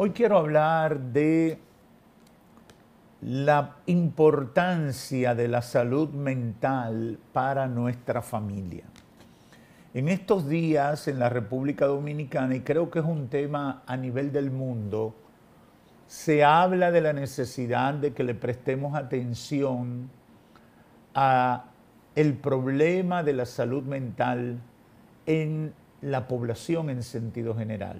Hoy quiero hablar de la importancia de la salud mental para nuestra familia. En estos días en la República Dominicana, y creo que es un tema a nivel del mundo, se habla de la necesidad de que le prestemos atención a el problema de la salud mental en la población en sentido general.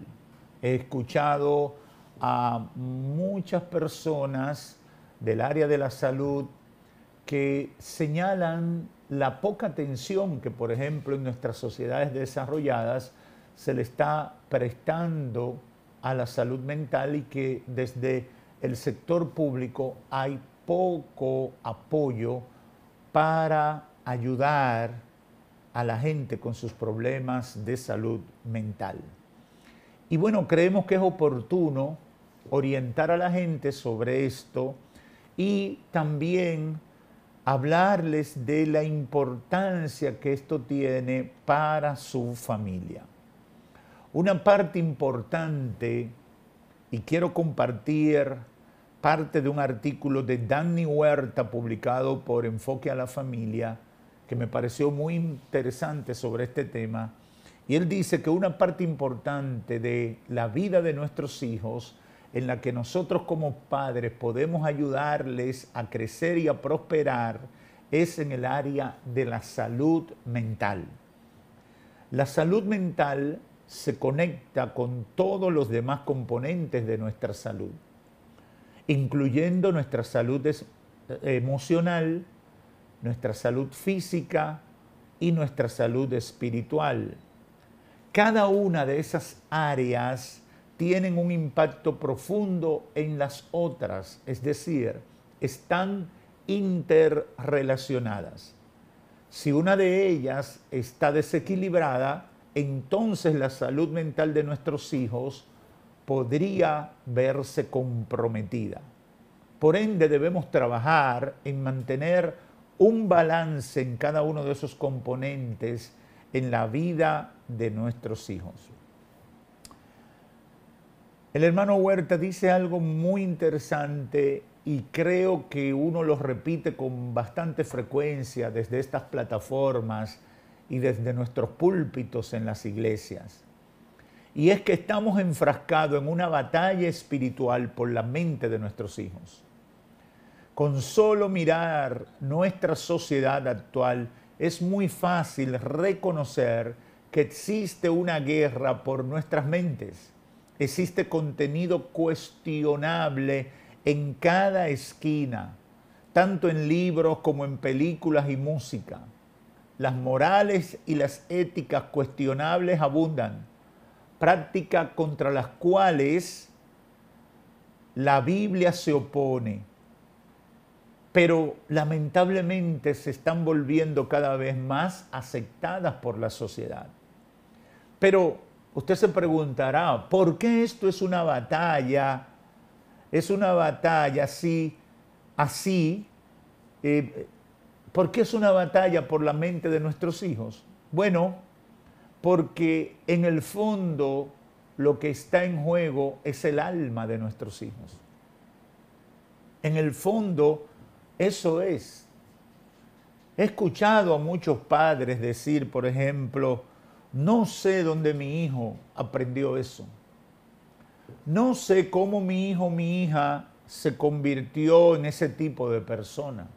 He escuchado a muchas personas del área de la salud que señalan la poca atención que, por ejemplo, en nuestras sociedades desarrolladas se le está prestando a la salud mental y que desde el sector público hay poco apoyo para ayudar a la gente con sus problemas de salud mental. Y bueno, creemos que es oportuno orientar a la gente sobre esto y también hablarles de la importancia que esto tiene para su familia. Una parte importante, y quiero compartir parte de un artículo de Danny Huerta publicado por Enfoque a la Familia, que me pareció muy interesante sobre este tema, y él dice que una parte importante de la vida de nuestros hijos en la que nosotros como padres podemos ayudarles a crecer y a prosperar es en el área de la salud mental. La salud mental se conecta con todos los demás componentes de nuestra salud, incluyendo nuestra salud eh, emocional, nuestra salud física y nuestra salud espiritual. Cada una de esas áreas tienen un impacto profundo en las otras, es decir, están interrelacionadas. Si una de ellas está desequilibrada, entonces la salud mental de nuestros hijos podría verse comprometida. Por ende, debemos trabajar en mantener un balance en cada uno de esos componentes en la vida de nuestros hijos. El hermano Huerta dice algo muy interesante y creo que uno lo repite con bastante frecuencia desde estas plataformas y desde nuestros púlpitos en las iglesias. Y es que estamos enfrascados en una batalla espiritual por la mente de nuestros hijos. Con solo mirar nuestra sociedad actual es muy fácil reconocer que existe una guerra por nuestras mentes existe contenido cuestionable en cada esquina, tanto en libros como en películas y música. Las morales y las éticas cuestionables abundan, prácticas contra las cuales la Biblia se opone, pero lamentablemente se están volviendo cada vez más aceptadas por la sociedad. Pero Usted se preguntará, ¿por qué esto es una batalla? Es una batalla así, así. Eh, ¿Por qué es una batalla por la mente de nuestros hijos? Bueno, porque en el fondo lo que está en juego es el alma de nuestros hijos. En el fondo, eso es. He escuchado a muchos padres decir, por ejemplo, no sé dónde mi hijo aprendió eso. No sé cómo mi hijo, mi hija se convirtió en ese tipo de persona.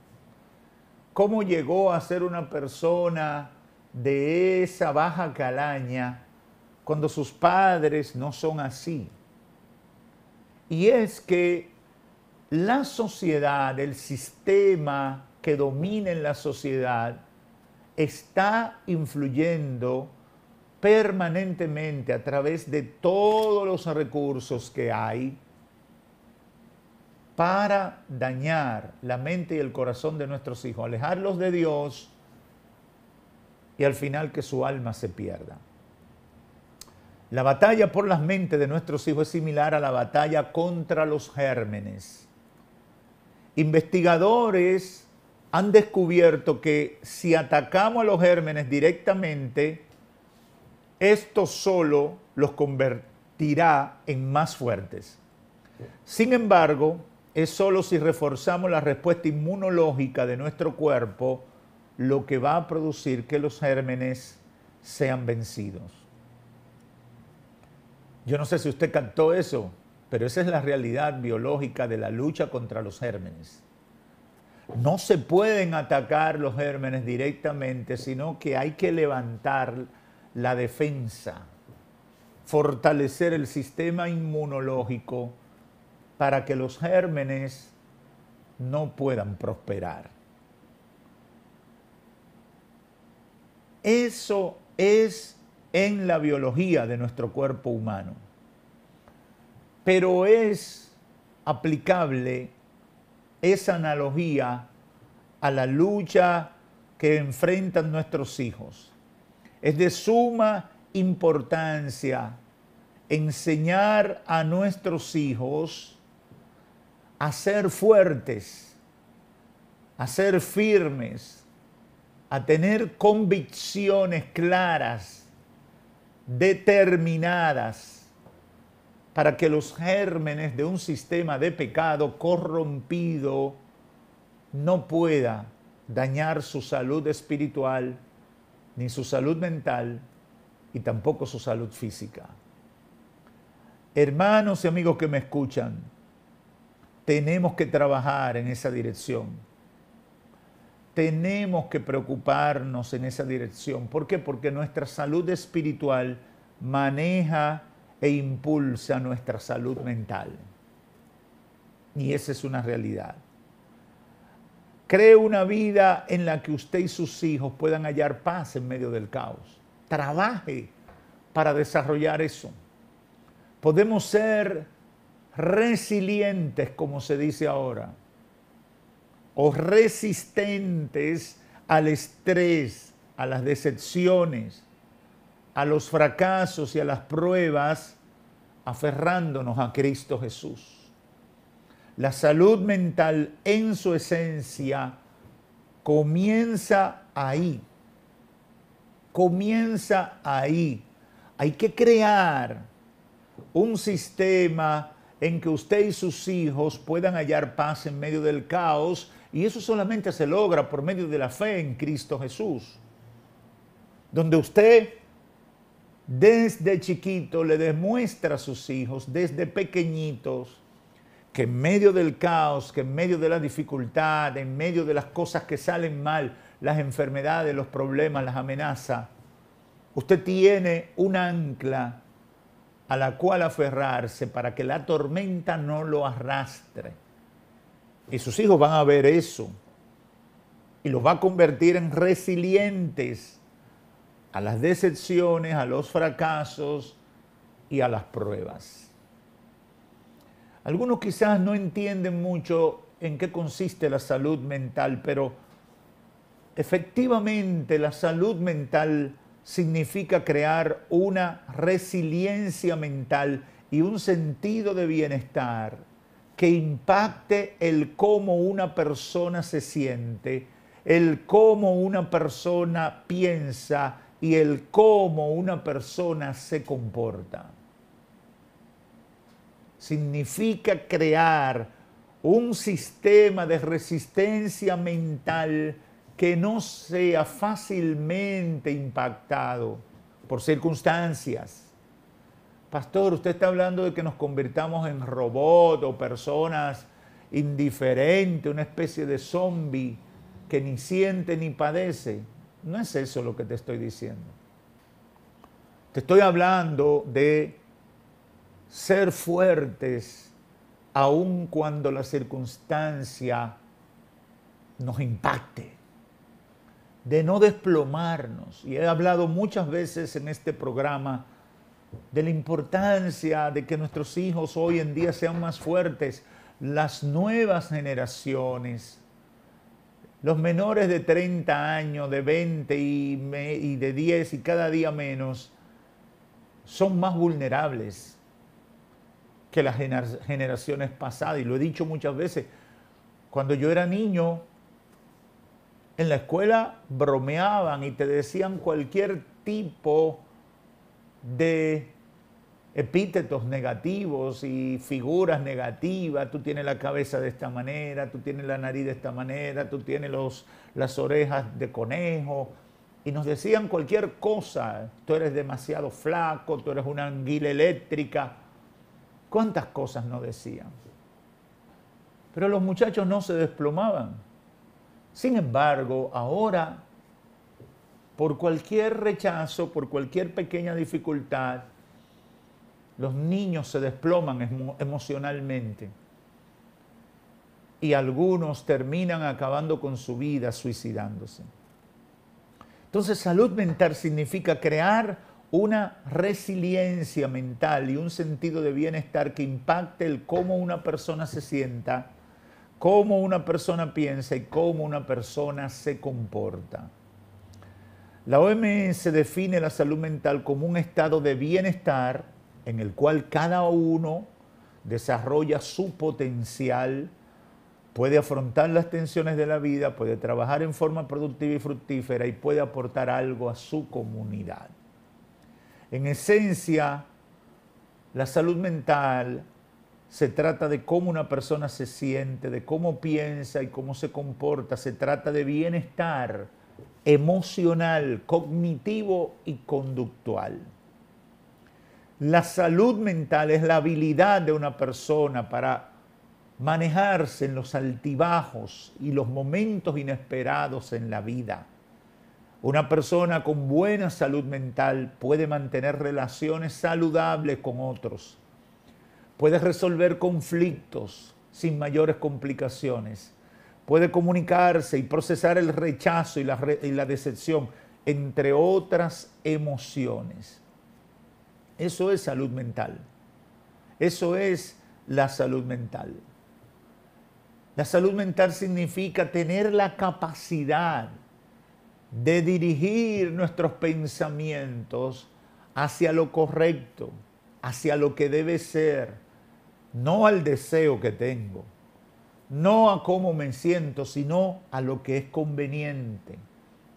Cómo llegó a ser una persona de esa baja calaña cuando sus padres no son así. Y es que la sociedad, el sistema que domina en la sociedad, está influyendo permanentemente a través de todos los recursos que hay para dañar la mente y el corazón de nuestros hijos, alejarlos de Dios y al final que su alma se pierda. La batalla por las mentes de nuestros hijos es similar a la batalla contra los gérmenes. Investigadores han descubierto que si atacamos a los gérmenes directamente, esto solo los convertirá en más fuertes. Sin embargo, es solo si reforzamos la respuesta inmunológica de nuestro cuerpo lo que va a producir que los gérmenes sean vencidos. Yo no sé si usted captó eso, pero esa es la realidad biológica de la lucha contra los gérmenes. No se pueden atacar los gérmenes directamente, sino que hay que levantar la defensa, fortalecer el sistema inmunológico para que los gérmenes no puedan prosperar. Eso es en la biología de nuestro cuerpo humano, pero es aplicable esa analogía a la lucha que enfrentan nuestros hijos es de suma importancia enseñar a nuestros hijos a ser fuertes, a ser firmes, a tener convicciones claras, determinadas, para que los gérmenes de un sistema de pecado corrompido no pueda dañar su salud espiritual ni su salud mental y tampoco su salud física. Hermanos y amigos que me escuchan, tenemos que trabajar en esa dirección. Tenemos que preocuparnos en esa dirección. ¿Por qué? Porque nuestra salud espiritual maneja e impulsa nuestra salud mental. Y esa es una realidad. Cree una vida en la que usted y sus hijos puedan hallar paz en medio del caos. Trabaje para desarrollar eso. Podemos ser resilientes, como se dice ahora, o resistentes al estrés, a las decepciones, a los fracasos y a las pruebas, aferrándonos a Cristo Jesús. La salud mental en su esencia comienza ahí. Comienza ahí. Hay que crear un sistema en que usted y sus hijos puedan hallar paz en medio del caos y eso solamente se logra por medio de la fe en Cristo Jesús. Donde usted desde chiquito le demuestra a sus hijos, desde pequeñitos, que en medio del caos, que en medio de la dificultad, en medio de las cosas que salen mal, las enfermedades, los problemas, las amenazas, usted tiene un ancla a la cual aferrarse para que la tormenta no lo arrastre. Y sus hijos van a ver eso y los va a convertir en resilientes a las decepciones, a los fracasos y a las pruebas. Algunos quizás no entienden mucho en qué consiste la salud mental, pero efectivamente la salud mental significa crear una resiliencia mental y un sentido de bienestar que impacte el cómo una persona se siente, el cómo una persona piensa y el cómo una persona se comporta significa crear un sistema de resistencia mental que no sea fácilmente impactado por circunstancias. Pastor, usted está hablando de que nos convirtamos en robots o personas indiferentes, una especie de zombie que ni siente ni padece. No es eso lo que te estoy diciendo. Te estoy hablando de ser fuertes aun cuando la circunstancia nos impacte, de no desplomarnos. Y he hablado muchas veces en este programa de la importancia de que nuestros hijos hoy en día sean más fuertes, las nuevas generaciones, los menores de 30 años, de 20 y, de 10 y cada día menos, son más vulnerables que las generaciones pasadas. Y lo he dicho muchas veces, cuando yo era niño, en la escuela bromeaban y te decían cualquier tipo de epítetos negativos y figuras negativas, tú tienes la cabeza de esta manera, tú tienes la nariz de esta manera, tú tienes los, las orejas de conejo, y nos decían cualquier cosa, tú eres demasiado flaco, tú eres una anguila eléctrica, ¿Cuántas cosas no decían? Pero los muchachos no se desplomaban. Sin embargo, ahora, por cualquier rechazo, por cualquier pequeña dificultad, los niños se desploman emocionalmente y algunos terminan acabando con su vida, suicidándose. Entonces, salud mental significa crear una resiliencia mental y un sentido de bienestar que impacte el cómo una persona se sienta, cómo una persona piensa y cómo una persona se comporta. La OMS define la salud mental como un estado de bienestar en el cual cada uno desarrolla su potencial, puede afrontar las tensiones de la vida, puede trabajar en forma productiva y fructífera y puede aportar algo a su comunidad. En esencia, la salud mental se trata de cómo una persona se siente, de cómo piensa y cómo se comporta. Se trata de bienestar emocional, cognitivo y conductual. La salud mental es la habilidad de una persona para manejarse en los altibajos y los momentos inesperados en la vida. Una persona con buena salud mental puede mantener relaciones saludables con otros, puede resolver conflictos sin mayores complicaciones, puede comunicarse y procesar el rechazo y la, decepción, entre otras emociones. Eso es salud mental. Eso es la salud mental. La salud mental significa tener la capacidad de dirigir nuestros pensamientos hacia lo correcto, hacia lo que debe ser, no al deseo que tengo, no a cómo me siento, sino a lo que es conveniente,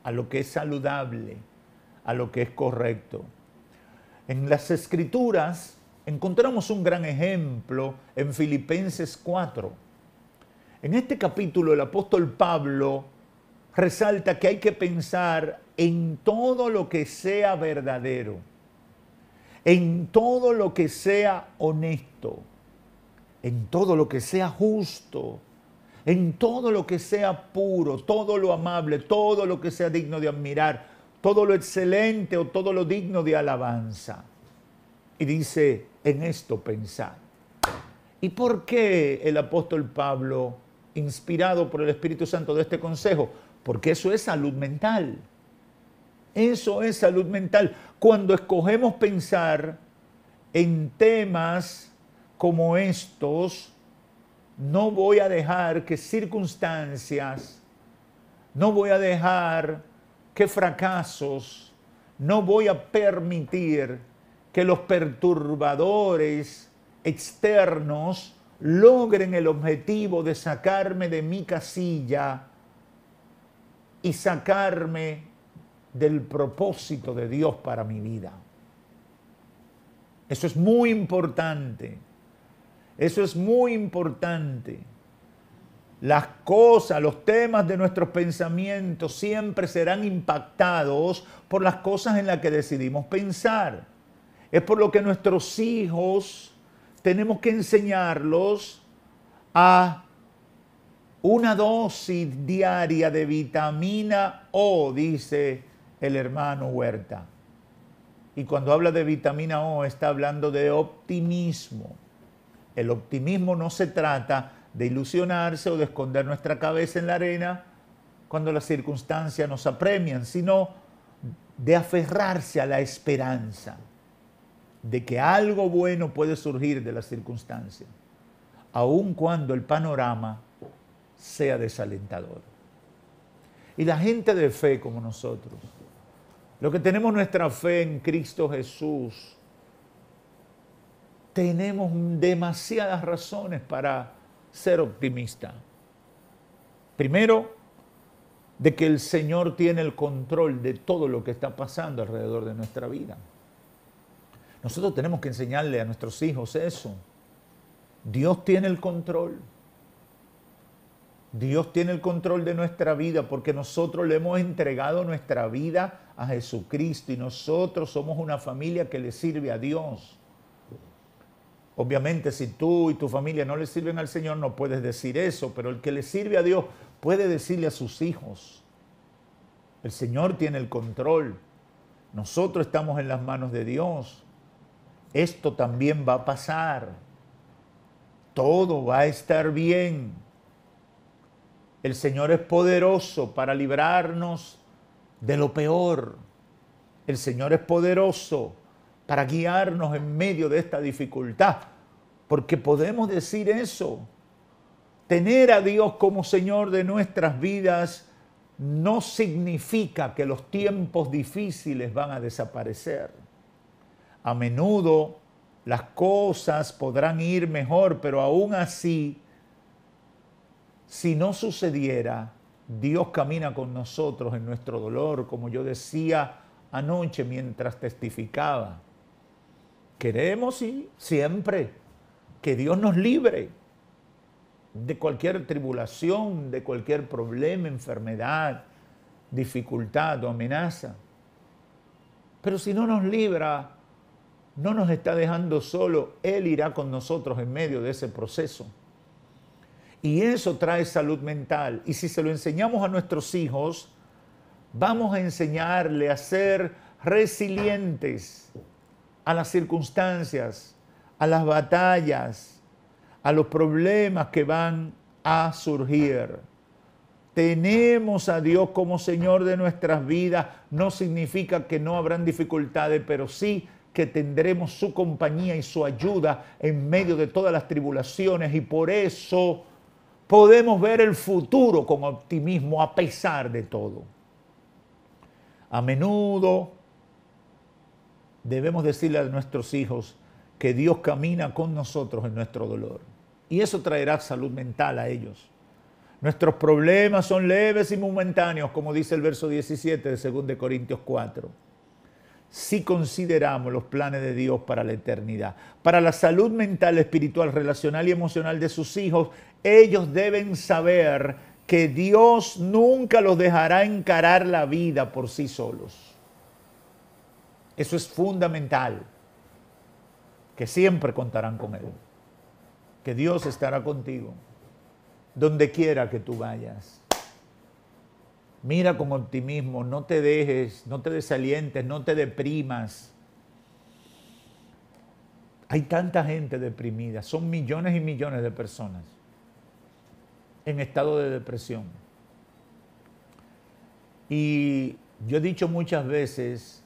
a lo que es saludable, a lo que es correcto. En las escrituras encontramos un gran ejemplo en Filipenses 4. En este capítulo el apóstol Pablo resalta que hay que pensar en todo lo que sea verdadero, en todo lo que sea honesto, en todo lo que sea justo, en todo lo que sea puro, todo lo amable, todo lo que sea digno de admirar, todo lo excelente o todo lo digno de alabanza. Y dice, en esto pensar. ¿Y por qué el apóstol Pablo, inspirado por el Espíritu Santo de este consejo, porque eso es salud mental. Eso es salud mental. Cuando escogemos pensar en temas como estos, no voy a dejar que circunstancias, no voy a dejar que fracasos, no voy a permitir que los perturbadores externos logren el objetivo de sacarme de mi casilla y sacarme del propósito de Dios para mi vida. Eso es muy importante. Eso es muy importante. Las cosas, los temas de nuestros pensamientos siempre serán impactados por las cosas en las que decidimos pensar. Es por lo que nuestros hijos tenemos que enseñarlos a una dosis diaria de vitamina O, dice el hermano Huerta. Y cuando habla de vitamina O está hablando de optimismo. El optimismo no se trata de ilusionarse o de esconder nuestra cabeza en la arena cuando las circunstancias nos apremian, sino de aferrarse a la esperanza de que algo bueno puede surgir de las circunstancias, aun cuando el panorama sea desalentador. Y la gente de fe como nosotros, los que tenemos nuestra fe en Cristo Jesús, tenemos demasiadas razones para ser optimista. Primero, de que el Señor tiene el control de todo lo que está pasando alrededor de nuestra vida. Nosotros tenemos que enseñarle a nuestros hijos eso. Dios tiene el control. Dios tiene el control de nuestra vida porque nosotros le hemos entregado nuestra vida a Jesucristo y nosotros somos una familia que le sirve a Dios. Obviamente si tú y tu familia no le sirven al Señor no puedes decir eso, pero el que le sirve a Dios puede decirle a sus hijos, el Señor tiene el control, nosotros estamos en las manos de Dios, esto también va a pasar, todo va a estar bien. El Señor es poderoso para librarnos de lo peor. El Señor es poderoso para guiarnos en medio de esta dificultad. Porque podemos decir eso. Tener a Dios como Señor de nuestras vidas no significa que los tiempos difíciles van a desaparecer. A menudo las cosas podrán ir mejor, pero aún así si no sucediera, Dios camina con nosotros en nuestro dolor, como yo decía anoche mientras testificaba. Queremos, siempre, que Dios nos libre de cualquier tribulación, de cualquier problema, enfermedad, dificultad o amenaza. Pero si no nos libra, no nos está dejando solo, Él irá con nosotros en medio de ese proceso. Y eso trae salud mental. Y si se lo enseñamos a nuestros hijos, vamos a enseñarle a ser resilientes a las circunstancias, a las batallas, a los problemas que van a surgir. Tenemos a Dios como Señor de nuestras vidas. No significa que no habrán dificultades, pero sí que tendremos su compañía y su ayuda en medio de todas las tribulaciones. Y por eso podemos ver el futuro con optimismo a pesar de todo. A menudo debemos decirle a nuestros hijos que Dios camina con nosotros en nuestro dolor. Y eso traerá salud mental a ellos. Nuestros problemas son leves y momentáneos, como dice el verso 17 de 2 Corintios 4 si consideramos los planes de Dios para la eternidad. Para la salud mental, espiritual, relacional y emocional de sus hijos, ellos deben saber que Dios nunca los dejará encarar la vida por sí solos. Eso es fundamental, que siempre contarán con Él, que Dios estará contigo, donde quiera que tú vayas. Mira con optimismo, no te dejes, no te desalientes, no te deprimas. Hay tanta gente deprimida, son millones y millones de personas en estado de depresión. Y yo he dicho muchas veces,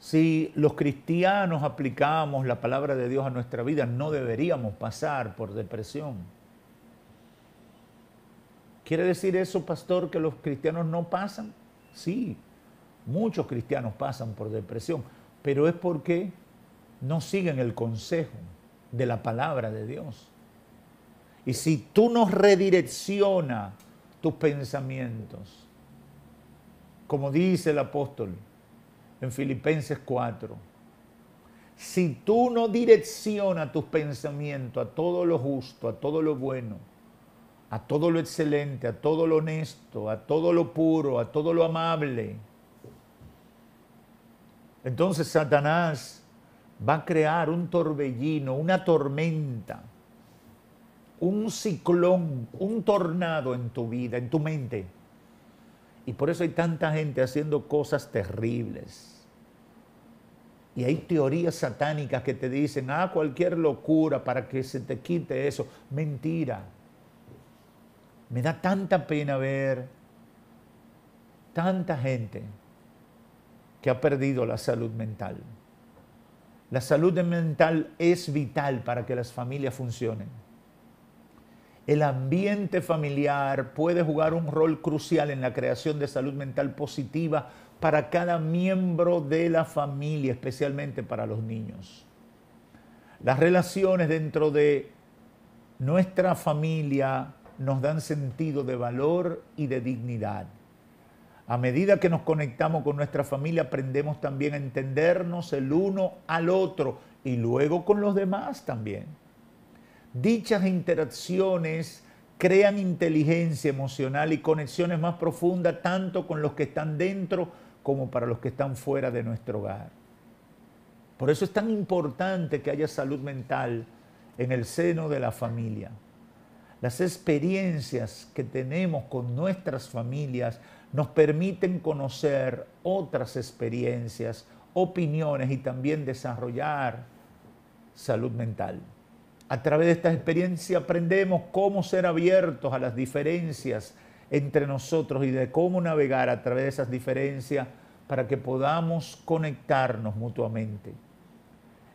si los cristianos aplicamos la palabra de Dios a nuestra vida, no deberíamos pasar por depresión. ¿Quiere decir eso, pastor, que los cristianos no pasan? Sí, muchos cristianos pasan por depresión, pero es porque no siguen el consejo de la palabra de Dios. Y si tú no redirecciona tus pensamientos, como dice el apóstol en Filipenses 4, si tú no direccionas tus pensamientos a todo lo justo, a todo lo bueno, a todo lo excelente, a todo lo honesto, a todo lo puro, a todo lo amable. Entonces Satanás va a crear un torbellino, una tormenta, un ciclón, un tornado en tu vida, en tu mente. Y por eso hay tanta gente haciendo cosas terribles. Y hay teorías satánicas que te dicen, ah, cualquier locura para que se te quite eso. Mentira. Me da tanta pena ver tanta gente que ha perdido la salud mental. La salud mental es vital para que las familias funcionen. El ambiente familiar puede jugar un rol crucial en la creación de salud mental positiva para cada miembro de la familia, especialmente para los niños. Las relaciones dentro de nuestra familia nos dan sentido de valor y de dignidad. A medida que nos conectamos con nuestra familia, aprendemos también a entendernos el uno al otro y luego con los demás también. Dichas interacciones crean inteligencia emocional y conexiones más profundas tanto con los que están dentro como para los que están fuera de nuestro hogar. Por eso es tan importante que haya salud mental en el seno de la familia. Las experiencias que tenemos con nuestras familias nos permiten conocer otras experiencias, opiniones y también desarrollar salud mental. A través de estas experiencias aprendemos cómo ser abiertos a las diferencias entre nosotros y de cómo navegar a través de esas diferencias para que podamos conectarnos mutuamente.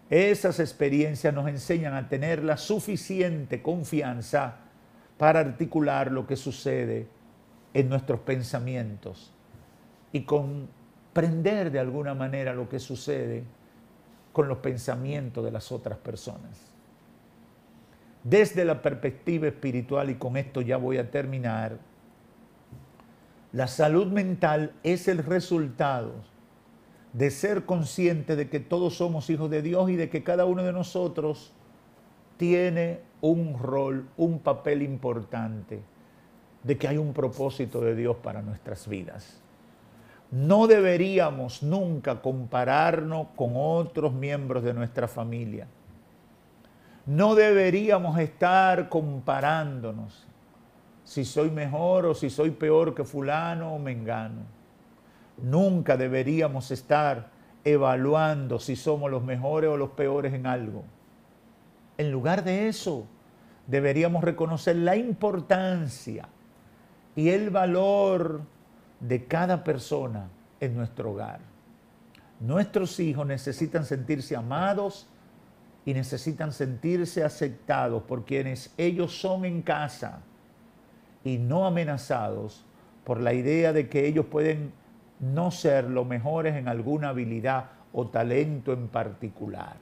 Esas experiencias nos enseñan a tener la suficiente confianza para articular lo que sucede en nuestros pensamientos y comprender de alguna manera lo que sucede con los pensamientos de las otras personas. Desde la perspectiva espiritual, y con esto ya voy a terminar, la salud mental es el resultado de ser consciente de que todos somos hijos de Dios y de que cada uno de nosotros tiene un rol, un papel importante de que hay un propósito de Dios para nuestras vidas. No deberíamos nunca compararnos con otros miembros de nuestra familia. No deberíamos estar comparándonos si soy mejor o si soy peor que fulano o mengano. Nunca deberíamos estar evaluando si somos los mejores o los peores en algo. En lugar de eso, deberíamos reconocer la importancia y el valor de cada persona en nuestro hogar. Nuestros hijos necesitan sentirse amados y necesitan sentirse aceptados por quienes ellos son en casa y no amenazados por la idea de que ellos pueden no ser los mejores en alguna habilidad o talento en particular.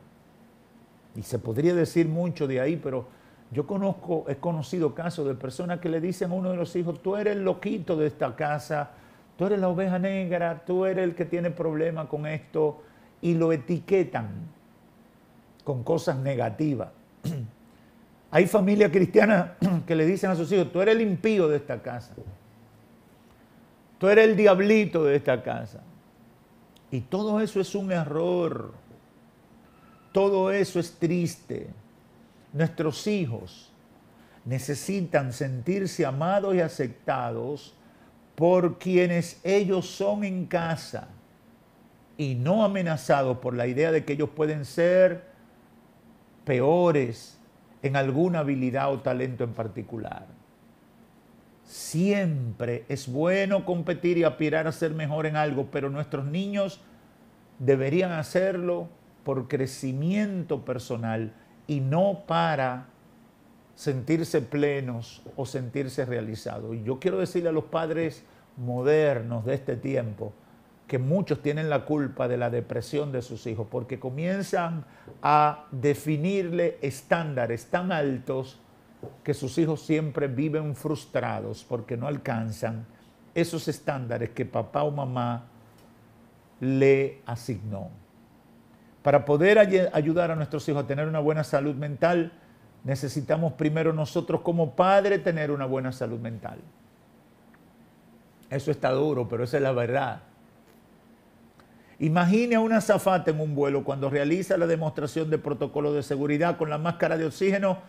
Y se podría decir mucho de ahí, pero yo conozco, he conocido casos de personas que le dicen a uno de los hijos, tú eres el loquito de esta casa, tú eres la oveja negra, tú eres el que tiene problemas con esto, y lo etiquetan con cosas negativas. Hay familias cristianas que le dicen a sus hijos, tú eres el impío de esta casa, tú eres el diablito de esta casa. Y todo eso es un error. Todo eso es triste. Nuestros hijos necesitan sentirse amados y aceptados por quienes ellos son en casa y no amenazados por la idea de que ellos pueden ser peores en alguna habilidad o talento en particular. Siempre es bueno competir y aspirar a ser mejor en algo, pero nuestros niños deberían hacerlo por crecimiento personal y no para sentirse plenos o sentirse realizados. Y yo quiero decirle a los padres modernos de este tiempo que muchos tienen la culpa de la depresión de sus hijos porque comienzan a definirle estándares tan altos que sus hijos siempre viven frustrados porque no alcanzan esos estándares que papá o mamá le asignó. Para poder ayudar a nuestros hijos a tener una buena salud mental, necesitamos primero nosotros como padre tener una buena salud mental. Eso está duro, pero esa es la verdad. Imagine a una azafata en un vuelo cuando realiza la demostración de protocolo de seguridad con la máscara de oxígeno.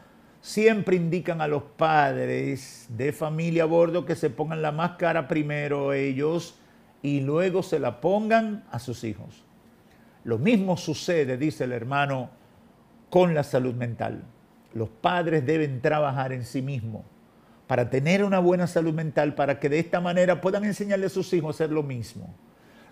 Siempre indican a los padres de familia a bordo que se pongan la máscara primero ellos y luego se la pongan a sus hijos. Lo mismo sucede, dice el hermano, con la salud mental. Los padres deben trabajar en sí mismos para tener una buena salud mental, para que de esta manera puedan enseñarle a sus hijos a hacer lo mismo.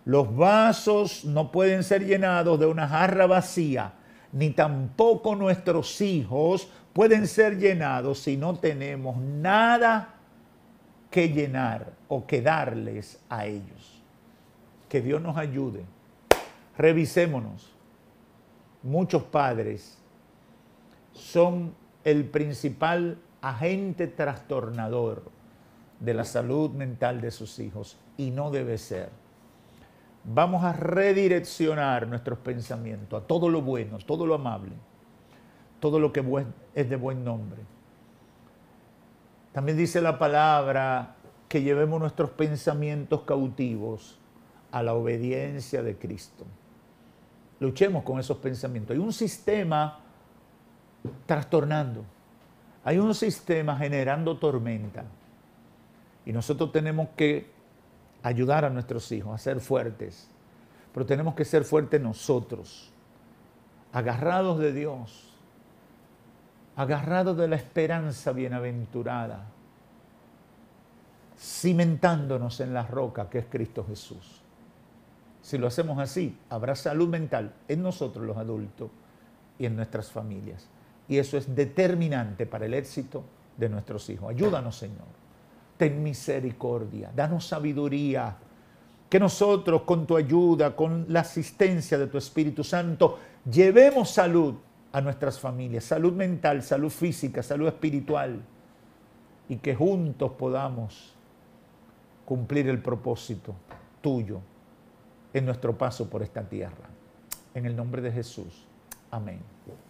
Los vasos no pueden ser llenados de una jarra vacía, ni tampoco nuestros hijos pueden ser llenados si no tenemos nada que llenar o que darles a ellos. Que Dios nos ayude Revisémonos. Muchos padres son el principal agente trastornador de la salud mental de sus hijos y no debe ser. Vamos a redireccionar nuestros pensamientos a todo lo bueno, todo lo amable, todo lo que es de buen nombre. También dice la palabra que llevemos nuestros pensamientos cautivos a la obediencia de Cristo. Luchemos con esos pensamientos. Hay un sistema trastornando. Hay un sistema generando tormenta. Y nosotros tenemos que ayudar a nuestros hijos a ser fuertes. Pero tenemos que ser fuertes nosotros, agarrados de Dios, agarrados de la esperanza bienaventurada, cimentándonos en la roca que es Cristo Jesús. Si lo hacemos así, habrá salud mental en nosotros los adultos y en nuestras familias. Y eso es determinante para el éxito de nuestros hijos. Ayúdanos, Señor. Ten misericordia. Danos sabiduría. Que nosotros, con tu ayuda, con la asistencia de tu Espíritu Santo, llevemos salud a nuestras familias. Salud mental, salud física, salud espiritual. Y que juntos podamos cumplir el propósito tuyo en nuestro paso por esta tierra. En el nombre de Jesús. Amén.